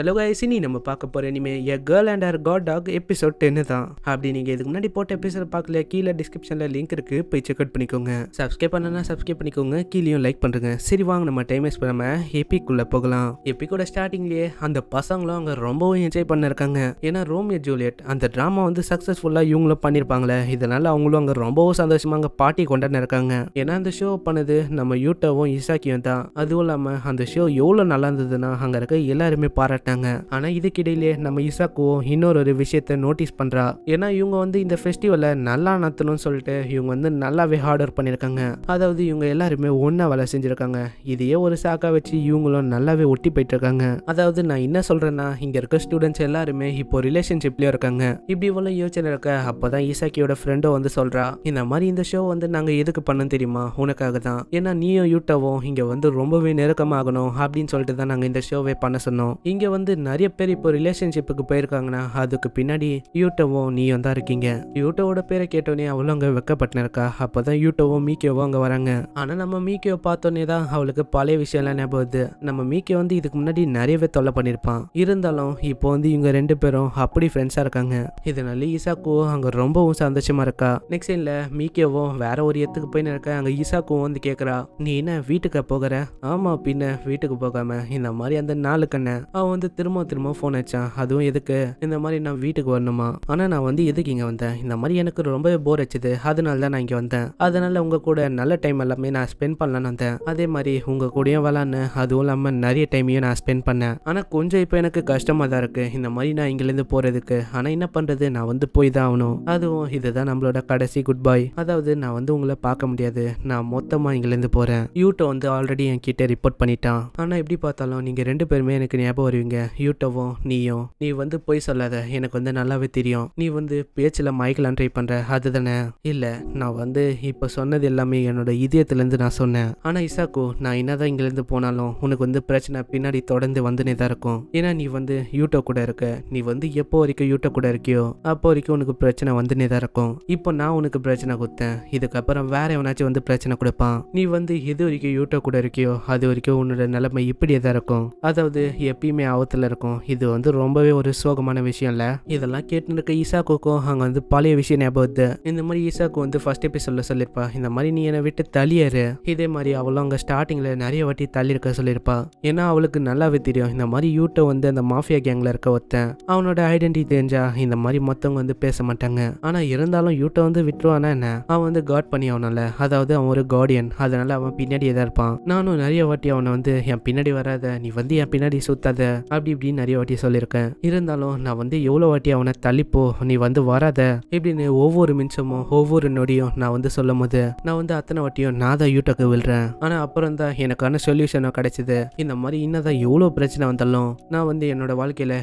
hello guys இனி நம்ம பார்க்க போகிற இனிமே a girl and or god talk episode டென்னு தான் அப்படி நீங்கள் இதுக்கு முன்னாடி போட்ட எபிசோட் பார்க்கல கீழே டிஸ்கிரிப்ஷனில் லிங்க் இருக்குது போய் செக் அவுட் பண்ணிக்கோங்க சப்ஸ்கிரைப் பண்ணனா சப்ஸ்கிரைப் பண்ணிக்கோங்க கீழேயும் லைக் பண்ணுறங்க சரி வாங்க நம்ம டைம் வேஸ்ட் பண்ணாமல் எப்பிக்குள்ளே போகலாம் எப்பிக்கூட ஸ்டார்டிங்லேயே அந்த பசங்களும் அங்கே ரொம்பவும் என்ஜாய் பண்ணிருக்காங்க ஏன்னா ரோமியோ ஜூலியட் அந்த ட்ராமா வந்து சக்ஸஸ்ஃபுல்லாக இவங்களும் பண்ணியிருப்பாங்களே இதனால் அவங்களும் அங்கே ரொம்பவும் சந்தோஷமாக அங்கே பாட்டி கொண்டாடின ஏன்னா அந்த ஷோ பண்ணது நம்ம யூட்டாவும் இசாக்கியும் தான் அதுவும் இல்லாமல் அந்த ஷோ எவ்வளோ நல்லா இருந்ததுன்னா அங்கே இருக்க எல்லாருமே பாராட்டு விட்டாங்க ஆனால் இதுக்கிடையிலே நம்ம இசாக்குவோ இன்னொரு ஒரு விஷயத்த நோட்டீஸ் பண்ணுறா ஏன்னா இவங்க வந்து இந்த ஃபெஸ்டிவலை நல்லா நடத்தணும்னு சொல்லிட்டு இவங்க வந்து நல்லாவே ஹார்ட் ஒர்க் பண்ணியிருக்காங்க அதாவது இவங்க எல்லாருமே ஒன்றா வேலை செஞ்சுருக்காங்க இதையே ஒரு சாக்கா வச்சு இவங்களும் நல்லாவே ஒட்டி போயிட்டு இருக்காங்க அதாவது நான் என்ன சொல்கிறேன்னா இங்கே இருக்க ஸ்டூடெண்ட்ஸ் எல்லாருமே இப்போ ரிலேஷன்ஷிப்லேயும் இருக்காங்க இப்படி இவ்வளவு யோசனை இருக்க அப்போ தான் ஃப்ரெண்டோ வந்து சொல்கிறா இந்த மாதிரி இந்த ஷோ வந்து நாங்கள் எதுக்கு பண்ணணும் தெரியுமா உனக்காக தான் ஏன்னா நீயும் யூட்டவும் இங்கே வந்து ரொம்பவே நெருக்கமாகணும் அப்படின்னு சொல்லிட்டு தான் நாங்கள் இந்த ஷோவே பண்ண சொன்னோம் இங்கே வந்து வந்து நிறைய பேர் இப்போ ரிலேஷன்ஷிப்புக்கு போயிருக்காங்கன்னா அதுக்கு பின்னாடி யூட்டோவும் நீயும் தான் இருக்கீங்க யூட்டோவோட பேரை கேட்டோன்னே அவளும் அங்கே வெக்கப்பட்டு இருக்கா அப்போ தான் யூட்டோவும் மீக்கியோவும் அங்கே வராங்க ஆனால் நம்ம மீக்கியோ பார்த்தோன்னே தான் அவளுக்கு பழைய விஷயம்லாம் ஞாபகம் வருது நம்ம மீக்கியோ வந்து இதுக்கு முன்னாடி நிறையவே தொல்லை பண்ணியிருப்பான் இருந்தாலும் இப்போ வந்து இவங்க ரெண்டு பேரும் அப்படி ஃப்ரெண்ட்ஸாக இருக்காங்க இதனால ஈசாக்குவும் அங்கே ரொம்பவும் சந்தோஷமா இருக்கா நெக்ஸ்ட் சீனில் மீக்கியோவும் வேற ஒரு இடத்துக்கு போய் இருக்க அங்கே ஈசாக்குவும் வந்து கேட்குறா நீ என்ன வீட்டுக்கு போகிற ஆமாம் பின்ன வீட்டுக்கு போகாம இந்த மாதிரி அந்த நாளுக்கண்ண அவன் வந்து வந்து திரும்ப திரும்ப ஃபோன் அடித்தான் அதுவும் எதுக்கு இந்த மாதிரி நான் வீட்டுக்கு வரணுமா ஆனால் நான் வந்து எதுக்கு இங்கே வந்தேன் இந்த மாதிரி எனக்கு ரொம்பவே போர் அடிச்சது அதனால தான் நான் இங்கே வந்தேன் அதனால உங்கள் கூட நல்ல டைம் எல்லாமே நான் ஸ்பெண்ட் பண்ணலான்னு வந்தேன் அதே மாதிரி உங்கள் கூடயும் விளாட்னேன் அதுவும் இல்லாமல் நிறைய டைமையும் நான் ஸ்பெண்ட் பண்ணேன் ஆனால் கொஞ்சம் இப்போ எனக்கு கஷ்டமாக தான் இருக்குது இந்த மாதிரி நான் இங்கேருந்து போகிறதுக்கு ஆனால் என்ன பண்ணுறது நான் வந்து போய் தான் ஆகணும் அதுவும் இதுதான் நம்மளோட கடைசி குட் பை அதாவது நான் வந்து உங்களை பார்க்க முடியாது நான் மொத்தமாக இங்கேருந்து போகிறேன் யூட்டோ வந்து ஆல்ரெடி என்கிட்ட ரிப்போர்ட் பண்ணிட்டான் ஆனால் எப்படி பார்த்தாலும் நீங்கள் ரெண்டு பேருமே எனக்கு ஞாபகம் வருவீங்க இருங்க யூட்டவும் நீயும் நீ வந்து போய் சொல்லாத எனக்கு வந்து நல்லாவே தெரியும் நீ வந்து பேச்சில் மயக்கலாம் ட்ரை பண்ணுற அதுதானே இல்ல இல்லை நான் வந்து இப்போ சொன்னது எல்லாமே என்னோட இதயத்துலேருந்து நான் சொன்னேன் ஆனால் இசாக்கு நான் என்னதான் இங்கேருந்து போனாலும் உனக்கு வந்து பிரச்சனை பின்னாடி தொடர்ந்து வந்துனே தான் இருக்கும் ஏன்னா நீ வந்து யூட்டோ கூட இருக்க நீ வந்து எப்போ வரைக்கும் யூட்டோ கூட இருக்கியோ அப்போ வரைக்கும் உனக்கு பிரச்சனை வந்துனே தான் இருக்கும் இப்போ நான் உனக்கு பிரச்சனை கொடுத்தேன் இதுக்கப்புறம் வேற எவனாச்சும் வந்து பிரச்சனை கொடுப்பான் நீ வந்து எது வரைக்கும் யூட்டோ கூட இருக்கியோ அது வரைக்கும் உன்னோட நிலைமை இப்படியே தான் இருக்கும் அதாவது எப்பயுமே பாவத்தில் இருக்கும் இது வந்து ரொம்பவே ஒரு சோகமான விஷயம் இல்லை இதெல்லாம் கேட்டு இருக்க ஈசாக்குக்கும் அங்கே வந்து பழைய விஷயம் ஞாபகத்து இந்த மாதிரி ஈசாக்கு வந்து ஃபர்ஸ்ட் எபிசோட்ல சொல்லியிருப்பா இந்த மாதிரி நீ என்னை விட்டு தள்ளியாரு இதே மாதிரி அவளும் அங்கே ஸ்டார்டிங்கில் நிறைய வாட்டி தள்ளியிருக்க சொல்லியிருப்பா ஏன்னா அவளுக்கு நல்லாவே தெரியும் இந்த மாதிரி யூட்டை வந்து அந்த மாஃபியா கேங்கில் இருக்க ஒருத்தன் அவனோட ஐடென்டிட்டி தெரிஞ்சா இந்த மாதிரி மொத்தவங்க வந்து பேச மாட்டாங்க ஆனால் இருந்தாலும் யூட்டை வந்து விட்டுருவானா என்ன அவன் வந்து காட் பண்ணி அவனால அதாவது அவன் ஒரு கார்டியன் அதனால அவன் பின்னாடியே தான் இருப்பான் நானும் நிறைய வாட்டி அவனை வந்து என் பின்னாடி வராத நீ வந்து என் பின்னாடி சுத்தாத அப்படி இப்படின்னு நிறைய வாட்டி சொல்லியிருக்கேன் இருந்தாலும் நான் வந்து எவ்வளோ வாட்டி அவனை தள்ளிப்போ நீ வந்து வராத இப்படின்னு ஒவ்வொரு நிமிஷமும் ஒவ்வொரு நொடியும் நான் வந்து சொல்லும் போது நான் வந்து அத்தனை வாட்டியும் நான் தான் யூட்டக்கு விழுறேன் ஆனால் அப்புறம் தான் எனக்கான சொல்யூஷனும் கிடைச்சிது இந்த மாதிரி இன்னதான் எவ்வளோ பிரச்சனை வந்தாலும் நான் வந்து என்னோட வாழ்க்கையில்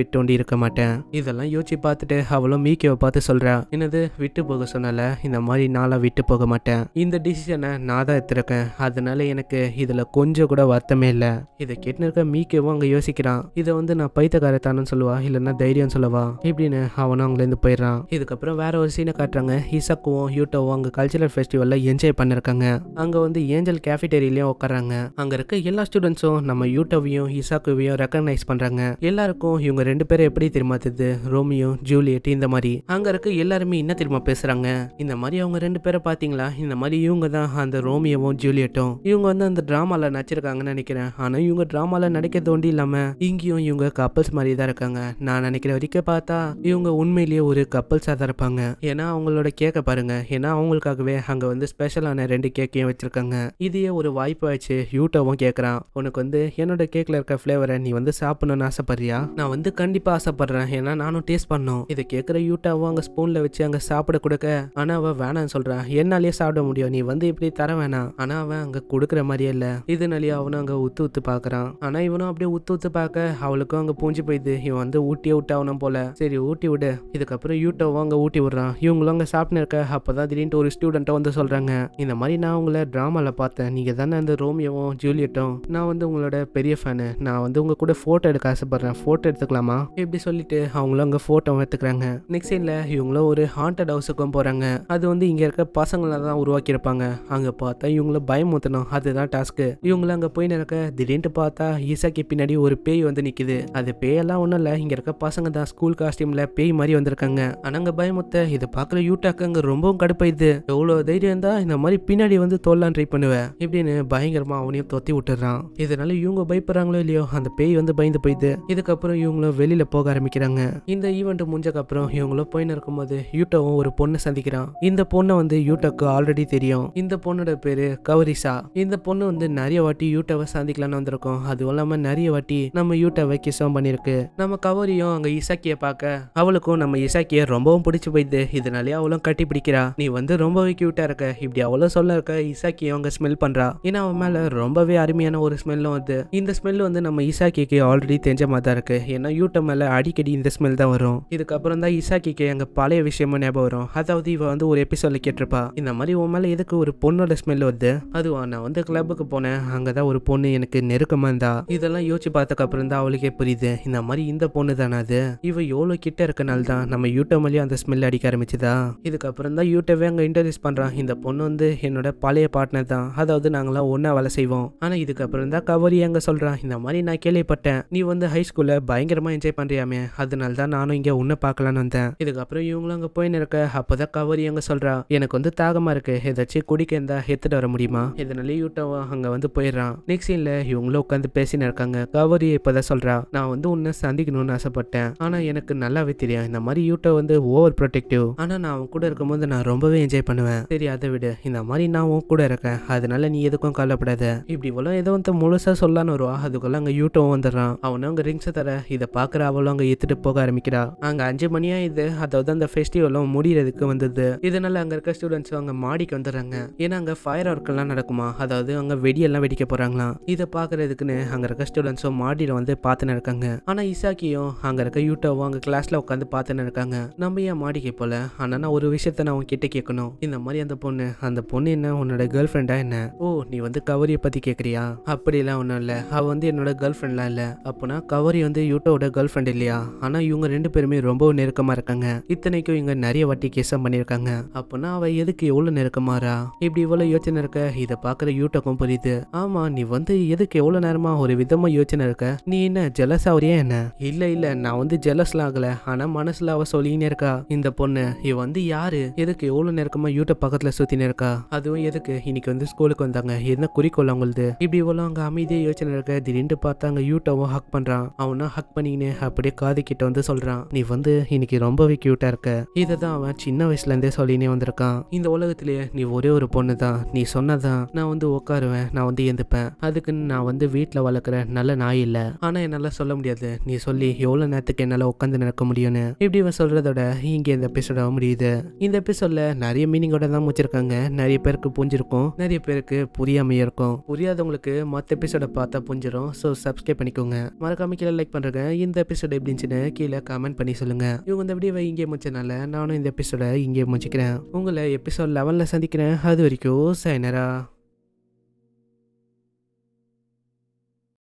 விட்டு ஒண்டி இருக்க மாட்டேன் இதெல்லாம் யோசிச்சு பார்த்துட்டு அவளும் மீக்கியவை பார்த்து சொல்கிறா என்னது விட்டு போக சொன்னால இந்த மாதிரி நாளாக விட்டு போக மாட்டேன் இந்த டிசிஷனை நான் தான் எடுத்திருக்கேன் அதனால எனக்கு இதில் கொஞ்சம் கூட வருத்தமே இல்லை இதை கேட்டு இருக்க மீக்கவும் அங்கே யோசிக்கிறான் போயிடுறான் இதை வந்து நான் பைத்தகாரத்தானு சொல்லுவா இல்லைன்னா தைரியம் சொல்லவா இப்படின்னு அவனும் அங்கேருந்து போயிடுறான் இதுக்கப்புறம் வேற ஒரு சீனை காட்டுறாங்க ஹிசாக்குவும் யூட்டோவும் அங்கே கல்ச்சரல் ஃபெஸ்டிவலில் என்ஜாய் பண்ணிருக்காங்க அங்கே வந்து ஏஞ்சல் கேஃபிடேரியிலையும் உட்காராங்க அங்கே இருக்க எல்லா ஸ்டூடெண்ட்ஸும் நம்ம யூட்டோவையும் இசாக்குவையும் ரெக்கக்னைஸ் பண்ணுறாங்க எல்லாருக்கும் இவங்க ரெண்டு பேரும் எப்படி திரும்பது ரோமியோ ஜூலியட் இந்த மாதிரி அங்கே இருக்க எல்லாருமே என்ன தெரியுமா பேசுகிறாங்க இந்த மாதிரி அவங்க ரெண்டு பேரை பார்த்தீங்களா இந்த மாதிரி இவங்க தான் அந்த ரோமியோவும் ஜூலியட்டும் இவங்க வந்து அந்த ட்ராமாவில் நடிச்சிருக்காங்கன்னு நினைக்கிறேன் ஆனால் இவங்க ட்ராமாவில் நடிக்க தோண்டி இல்லாமல் இங்கேயும் இவங்க கப்பல்ஸ் மாதிரி தான் இருக்காங்க நான் நினைக்கிற வரைக்கும் பார்த்தா இவங்க உண்மையிலேயே ஒரு கப்பல்ஸாக தான் இருப்பாங்க ஏன்னா அவங்களோட கேக்கை பாருங்க ஏன்னா அவங்களுக்காகவே அங்கே வந்து ஸ்பெஷலான ரெண்டு கேக்கையும் வச்சிருக்காங்க இதையே ஒரு வாய்ப்பாச்சு யூட்டோவும் கேட்குறான் உனக்கு வந்து என்னோட கேக்கில் இருக்க ஃப்ளேவரை நீ வந்து சாப்பிடணும்னு ஆசைப்படுறியா நான் வந்து கண்டிப்பாக ஆசைப்படுறேன் ஏன்னா நானும் டேஸ்ட் பண்ணும் இதை கேட்குற யூட்டாவும் அங்கே ஸ்பூனில் வச்சு அங்கே சாப்பிட கொடுக்க ஆனால் அவன் வேணான்னு சொல்கிறான் என்னாலேயே சாப்பிட முடியும் நீ வந்து இப்படி தர வேணாம் ஆனால் அவன் அங்கே கொடுக்குற மாதிரியே இல்லை இதனாலேயே அவனும் அங்கே உத்து உத்து பார்க்குறான் ஆனால் இவனும் அப்படியே உத்து உத்து பார்க்க பார்க்க அவளுக்கும் அங்கே பூஞ்சி போயிடுது இவன் வந்து ஊட்டியே விட்டாவணும் போல சரி ஊட்டி விடு இதுக்கப்புறம் யூட்டோவும் அங்கே ஊட்டி விடுறான் இவங்களும் அங்கே சாப்பிட்டு இருக்க அப்போ தான் திடீர்னு ஒரு ஸ்டூடெண்ட்டை வந்து சொல்கிறாங்க இந்த மாதிரி நான் உங்களை டிராமால பார்த்தேன் நீங்கள் தானே அந்த ரோமியோவும் ஜூலியட்டும் நான் வந்து உங்களோட பெரிய ஃபேனு நான் வந்து உங்கள் கூட ஃபோட்டோ எடுக்க ஆசைப்பட்றேன் ஃபோட்டோ எடுத்துக்கலாமா இப்படி சொல்லிட்டு அவங்களும் அங்கே போட்டோவும் எடுத்துக்கிறாங்க நெக்ஸ்ட் சைடில் இவங்களும் ஒரு ஹாண்டட் ஹவுஸுக்கும் போகிறாங்க அது வந்து இங்கே இருக்க பசங்களை தான் உருவாக்கியிருப்பாங்க அங்கே பார்த்தா இவங்களும் பயமுத்தணும் அதுதான் டாஸ்க்கு இவங்களும் அங்கே போய் நடக்க திடீர்னு பார்த்தா ஈசாக்கு பின்னாடி ஒரு பேய் பேய் வந்து நிற்கிது அது பேயெல்லாம் ஒன்றும் இல்லை இங்கே இருக்க பசங்க தான் ஸ்கூல் காஸ்டியூமில் பேய் மாதிரி வந்திருக்காங்க அனங்க பயமுத்த இதை பார்க்கல யூட்டாக்காங்க ரொம்பவும் கடுப்பாயிது எவ்வளோ தைரியம் இருந்தால் இந்த மாதிரி பின்னாடி வந்து தோல்லாம் ட்ரை பண்ணுவேன் இப்படின்னு பயங்கரமாக அவனையும் தொத்தி விட்டுறான் இதனால இவங்க பயப்படுறாங்களோ இல்லையோ அந்த பேய் வந்து பயந்து போயிது இதுக்கப்புறம் இவங்களும் வெளியில் போக ஆரம்பிக்கிறாங்க இந்த ஈவெண்ட் முடிஞ்சக்கப்புறம் இவங்களும் போயின்னு இருக்கும்போது யூட்டாவும் ஒரு பொண்ணை சந்திக்கிறான் இந்த பொண்ணை வந்து யூட்டோக்கு ஆல்ரெடி தெரியும் இந்த பொண்ணோட பேரு கவரிசா இந்த பொண்ணு வந்து நிறைய வாட்டி யூட்டோவை சந்திக்கலாம்னு வந்திருக்கோம் அதுவும் இல்லாமல் நிறைய வாட்டி நம்ம நம்ம யூட்டை வைக்க பண்ணியிருக்கு நம்ம கவரியும் அங்க இசாக்கிய பார்க்க அவளுக்கும் நம்ம இசாக்கியை ரொம்பவும் பிடிச்சி போயிடுது இதனாலே அவளும் கட்டி பிடிக்கிறா நீ வந்து ரொம்பவே கியூட்டா இருக்க இப்படி அவளும் சொல்ல இருக்க இசாக்கியும் அங்க ஸ்மெல் பண்றா ஏன்னா அவன் மேல ரொம்பவே அருமையான ஒரு ஸ்மெல்லும் வந்து இந்த ஸ்மெல் வந்து நம்ம இசாக்கிக்கு ஆல்ரெடி தெரிஞ்ச மாதிரி தான் இருக்கு ஏன்னா யூட்டை மேல அடிக்கடி இந்த ஸ்மெல் தான் வரும் இதுக்கப்புறம் தான் இசாக்கிக்கு அங்க பழைய விஷயமும் ஞாபகம் வரும் அதாவது இவ வந்து ஒரு எபிசோட்ல கேட்டிருப்பா இந்த மாதிரி உன் மேல எதுக்கு ஒரு பொண்ணோட ஸ்மெல் வருது அதுவா நான் வந்து கிளப்புக்கு போனேன் அங்கதான் ஒரு பொண்ணு எனக்கு நெருக்கமா இருந்தா இதெல்லாம் யோசிச்சு பார்த்தக்க அப்புறம் தான் அவளுக்கே புரியுது இந்த மாதிரி இந்த பொண்ணு தானே அது இவ எவ்வளோ கிட்ட இருக்கனால தான் நம்ம யூட்டோ மேலேயும் அந்த ஸ்மெல் அடிக்க ஆரம்பிச்சுதா இதுக்கப்புறம் தான் யூட்டோவே அங்கே இன்ட்ரடியூஸ் பண்ணுறான் இந்த பொண்ணு வந்து என்னோட பழைய பார்ட்னர் தான் அதாவது நாங்களாம் ஒன்றா வேலை செய்வோம் ஆனால் இதுக்கப்புறம் தான் கவரி அங்கே சொல்கிறான் இந்த மாதிரி நான் கேள்விப்பட்டேன் நீ வந்து ஹை ஸ்கூலில் பயங்கரமாக என்ஜாய் பண்ணுறியாமே அதனால தான் நானும் இங்கே உன்னை பார்க்கலான்னு வந்தேன் இதுக்கப்புறம் இவங்களும் அங்கே போயின்னு இருக்க அப்போ தான் கவரி அங்கே சொல்றா எனக்கு வந்து தாகமாக இருக்கு ஏதாச்சும் குடிக்க இருந்தா எத்துட்டு வர முடியுமா இதனால யூட்டோ அங்கே வந்து போயிடுறான் நெக்ஸ்ட் சீனில் இவங்களும் உட்காந்து பேசின்னு இருக்காங்க கவரி இப்போதான் சொல்றா நான் வந்து உன்னை சந்திக்கணும்னு ஆசைப்பட்டேன் ஆனா எனக்கு நல்லாவே தெரியும் இந்த மாதிரி யூட்டை வந்து ஓவர் ப்ரொடெக்டிவ் ஆனால் நான் அவன் கூட இருக்கும்போது நான் ரொம்பவே என்ஜாய் பண்ணுவேன் சரி அதை விடு இந்த மாதிரி நான் உன் கூட இருக்கேன் அதனால நீ எதுக்கும் கவலைப்படாத இப்படி இவ்வளோ ஏதோ வந்து முழுசா சொல்லான்னு வருவா அதுக்குள்ள அங்க யூட்டவும் வந்துடுறான் அவனும் அங்கே ரிங்ஸை தர இதை பாக்குற அவளும் அங்கே எடுத்துட்டு போக ஆரம்பிக்கிறா அங்க அஞ்சு மணியா இது அதாவது அந்த ஃபெஸ்டிவலும் முடியறதுக்கு வந்தது இதனால அங்கே இருக்க ஸ்டூடெண்ட்ஸ் அங்கே மாடிக்கு வந்துடுறாங்க ஏன்னா அங்கே ஃபயர் ஒர்க்கெல்லாம் நடக்குமா அதாவது அங்கே வெடியெல்லாம் வெடிக்க போறாங்களா இதை பாக்குறதுக்குன்னு அங்கே இருக்க ஸ்டூடெண்ட்ஸும் மாடியில் வீடியோ வந்து பார்த்துன்னு இருக்காங்க ஆனால் இசாக்கியும் அங்கே இருக்க யூட்டோவும் அங்கே கிளாஸில் உட்காந்து பார்த்துன்னு இருக்காங்க நம்ம ஏன் மாடிக்க போல ஆனால் நான் ஒரு விஷயத்த நான் உங்ககிட்ட கேட்கணும் இந்த மாதிரி அந்த பொண்ணு அந்த பொண்ணு என்ன உன்னோட கேர்ள் ஃப்ரெண்டா என்ன ஓ நீ வந்து கவரியை பற்றி கேட்குறியா அப்படிலாம் ஒன்றும் இல்லை அவள் வந்து என்னோட கேர்ள் ஃப்ரெண்ட்லாம் இல்லை அப்போனா கவரி வந்து யூட்டோட கேர்ள் ஃப்ரெண்ட் இல்லையா ஆனால் இவங்க ரெண்டு பேருமே ரொம்ப நெருக்கமாக இருக்காங்க இத்தனைக்கும் இவங்க நிறைய வாட்டி கேசம் பண்ணியிருக்காங்க அப்போனா அவள் எதுக்கு எவ்வளோ நெருக்கமாறா இப்படி இவ்வளோ யோசனை இருக்க இதை பார்க்குற யூட்டோக்கும் புரியுது ஆமாம் நீ வந்து எதுக்கு எவ்வளோ நேரமாக ஒரு விதமாக யோசனை இருக்க நீ என்ன ஜெலஸ் ஆகுறியா என்ன இல்ல இல்ல நான் வந்து ஜெலஸ்ல ஆகல ஆனா மனசுல அவ சொல்லினே இருக்கா இந்த பொண்ணு இவ வந்து யாரு எதுக்கு எவ்வளவு நேரமா யூடியூப் பக்கத்துல சுத்தினே இருக்கா அதுவும் எதுக்கு இன்னைக்கு வந்து ஸ்கூலுக்கு வந்தாங்க என்ன குறிக்கோள் அவங்களது இப்படி இவ்வளவு அங்க அமைதியா யோசனை இருக்க திடீர்னு பார்த்தாங்க யூட்டோவும் ஹக் பண்றான் அவனா ஹக் பண்ணிக்கினு அப்படியே காது கிட்ட வந்து சொல்றான் நீ வந்து இன்னைக்கு ரொம்பவே கியூட்டா இருக்க இதை தான் அவன் சின்ன வயசுல இருந்தே சொல்லினே வந்திருக்கான் இந்த உலகத்திலேயே நீ ஒரே ஒரு பொண்ணு தான் நீ சொன்னதான் நான் வந்து உட்காருவேன் நான் வந்து எந்திப்பேன் அதுக்குன்னு நான் வந்து வீட்டில் வளர்க்குற நல்ல நாய் இல்லை ஆனால் என்னால் சொல்ல முடியாது நீ சொல்லி எவ்வளோ நேரத்துக்கு என்னால் உட்காந்து நடக்க முடியும்னு இப்படி இவன் சொல்கிறதோட இங்கே இந்த எபிசோட முடியுது இந்த எபிசோடில் நிறைய மீனிங்கோட தான் முடிச்சிருக்காங்க நிறைய பேருக்கு புரிஞ்சிருக்கும் நிறைய பேருக்கு புரியாமையே இருக்கும் புரியாதவங்களுக்கு மற்ற எபிசோட பார்த்தா புரிஞ்சிடும் ஸோ சப்ஸ்கிரைப் பண்ணிக்கோங்க மறக்காம கீழே லைக் பண்ணுறேங்க இந்த எபிசோடு எப்படி இருந்துச்சுன்னு கீழே கமெண்ட் பண்ணி சொல்லுங்கள் இவங்க இந்த வீடியோவை இங்கே முடிச்சதுனால நானும் இந்த எபிசோட இங்கே முடிச்சுக்கிறேன் உங்களை எபிசோட் லெவலில் சந்திக்கிறேன் அது வரைக்கும் சைனரா